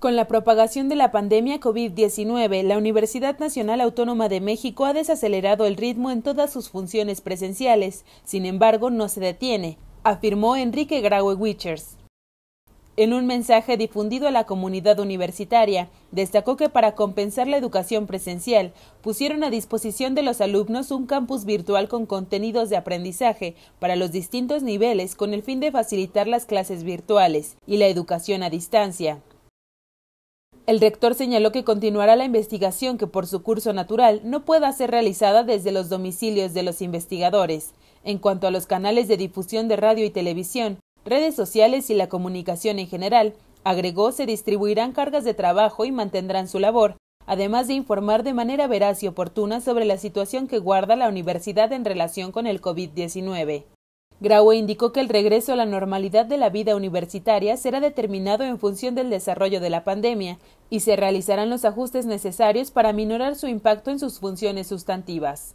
Con la propagación de la pandemia COVID-19, la Universidad Nacional Autónoma de México ha desacelerado el ritmo en todas sus funciones presenciales. Sin embargo, no se detiene, afirmó Enrique Graue Wichers. En un mensaje difundido a la comunidad universitaria, destacó que para compensar la educación presencial, pusieron a disposición de los alumnos un campus virtual con contenidos de aprendizaje para los distintos niveles con el fin de facilitar las clases virtuales y la educación a distancia. El rector señaló que continuará la investigación que por su curso natural no pueda ser realizada desde los domicilios de los investigadores. En cuanto a los canales de difusión de radio y televisión, redes sociales y la comunicación en general, agregó, se distribuirán cargas de trabajo y mantendrán su labor, además de informar de manera veraz y oportuna sobre la situación que guarda la universidad en relación con el COVID-19. Graue indicó que el regreso a la normalidad de la vida universitaria será determinado en función del desarrollo de la pandemia y se realizarán los ajustes necesarios para minorar su impacto en sus funciones sustantivas.